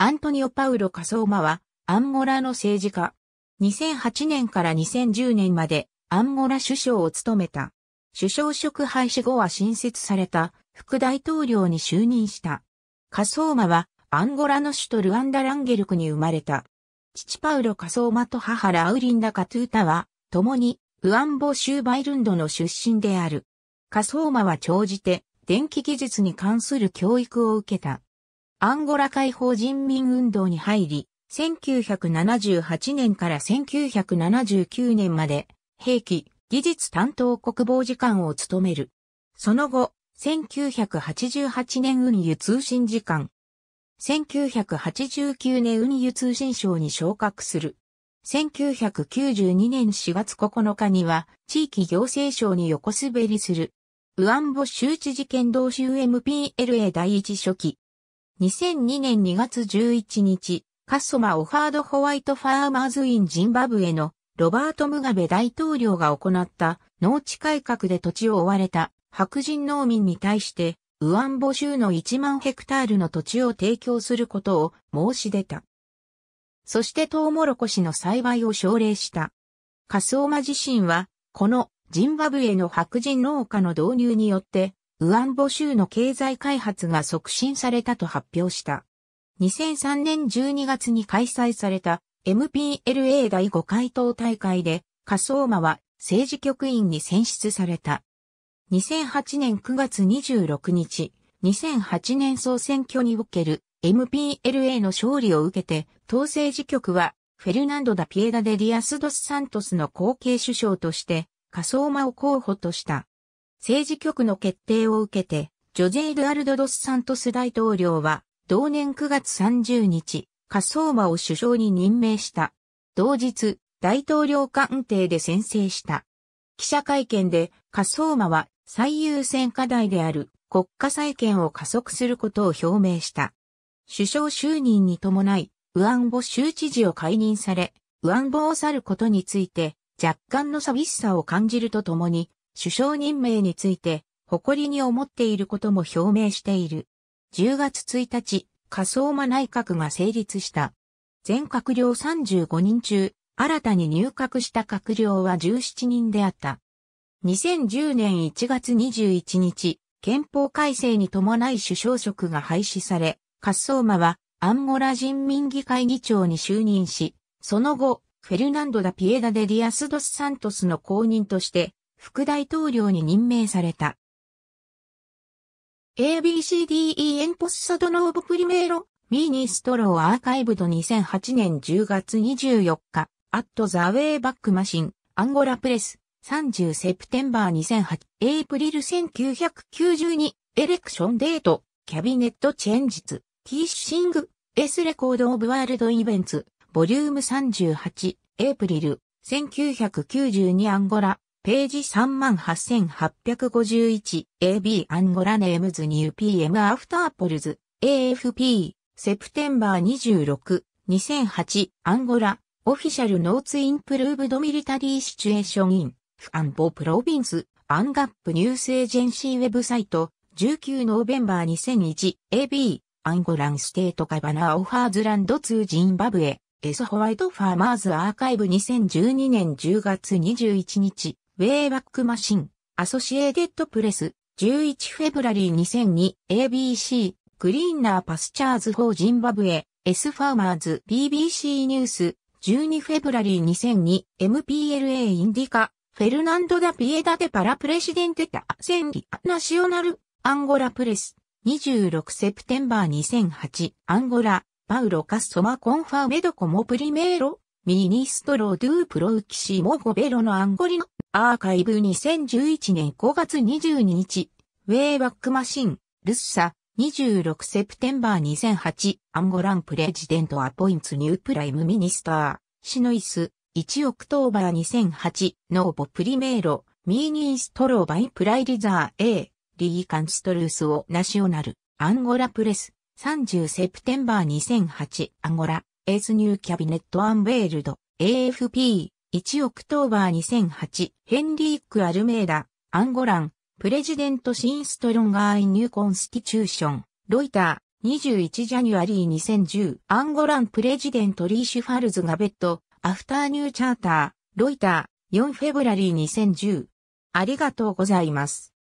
アントニオ・パウロ・カソーマは、アンゴラの政治家。2008年から2010年まで、アンゴラ首相を務めた。首相職廃止後は新設された、副大統領に就任した。カソーマは、アンゴラの首都ルアンダ・ランゲルクに生まれた。父パウロ・カソーマと母ラウリンダ・カトゥータは、共に、ウアンボ・シューバイルンドの出身である。カソーマは長じて、電気技術に関する教育を受けた。アンゴラ解放人民運動に入り、1978年から1979年まで、兵器、技術担当国防次官を務める。その後、1988年運輸通信次官。1989年運輸通信省に昇格する。1992年4月9日には、地域行政省に横滑りする。ウアンボ州知事件同州 MPLA 第一書記。2002年2月11日、カッソマ・オファード・ホワイト・ファーマーズ・イン・ジンバブエのロバート・ムガベ大統領が行った農地改革で土地を追われた白人農民に対してウアンボ州の1万ヘクタールの土地を提供することを申し出た。そしてトウモロコシの栽培を奨励した。カスオマ自身はこのジンバブエの白人農家の導入によってウアンボ州の経済開発が促進されたと発表した。2003年12月に開催された MPLA 第5回答大会で、仮想馬は政治局員に選出された。2008年9月26日、2008年総選挙における MPLA の勝利を受けて、当政治局はフェルナンド・ダ・ピエダ・デ・ディアス・ドス・サントスの後継首相として、仮想馬を候補とした。政治局の決定を受けて、ジョジェ・エドアルド・ドス・サントス大統領は、同年9月30日、カソーマを首相に任命した。同日、大統領官邸で宣誓した。記者会見で、カソーマは最優先課題である国家再建を加速することを表明した。首相就任に伴い、ウアンボ州知事を解任され、ウアンボを去ることについて、若干の寂しさを感じるとともに、首相任命について誇りに思っていることも表明している。10月1日、仮想魔内閣が成立した。全閣僚35人中、新たに入閣した閣僚は17人であった。2010年1月21日、憲法改正に伴い首相職が廃止され、カッソーマはアンゴラ人民議会議長に就任し、その後、フェルナンド・ダ・ピエダ・デ・ディアス・ドス・サントスの後任として、副大統領に任命された。ABCDE エンポッサドノーブプリメーロ、ミニストローアーカイブド2008年10月24日、アットザウェイバックマシン、アンゴラプレス、30セプテンバー2008、エイプリル1992、エレクションデート、キャビネットチェンジツ、キーッシング、エスレコードオブワールドイベントボリューム38、エイプリル、1992アンゴラ、ページ 38851AB アンゴラネームズニュー PM アフターポルズ AFP セプテンバー26-2008アンゴラオフィシャルノーツインプルーブドミリタリーシチュエーションインフアンボプロビンスアンガップニュースエージェンシーウェブサイト19ノーベンバー 2001AB アンゴランステートカバナオファーズランドージンバブエエスホワイトファーマーズアーカイブ2012年10月21日ウェイバックマシン、アソシエーデッドプレス、11フェブラリー2002 ABC、グリーンナーパスチャーズ4ジンバブエ、S ファーマーズ BBC ニュース、12フェブラリー2002 MPLA インディカ、フェルナンド・ダ・ピエダ・デ・パラ・プレシデンテ・タ・センリ・ナショナル・アンゴラ・プレス、26セプテンバー2008、アンゴラ、パウロ・カッソマ・コンファーメドコモ・プリメーロ、ミニストロ・ドゥ・プロウキシモ・ゴベロのアンゴリノ、アーカイブ2011年5月22日、ウェイバックマシン、ルッサ、26セプテンバー2008、アンゴランプレジデントアポインツニュープライムミニスター、シノイス、1オクトーバー2008、ノーボプリメーロ、ミーニーストローバイプライリザー A、リーカンストルースをナショナル、アンゴラプレス、30セプテンバー2008、アンゴラ、エースニューキャビネットアンベールド、AFP、1オクトーバー2008、ヘンリーク・アルメーダ、アンゴラン、プレジデント・シン・ストロンガー・イン・ニュー・コンスティチューション、ロイター、21ジャニュアリー2010、アンゴラン・プレジデント・リーシュ・ファルズ・ガベット、アフター・ニュー・チャーター、ロイター、4フェブラリー2010。ありがとうございます。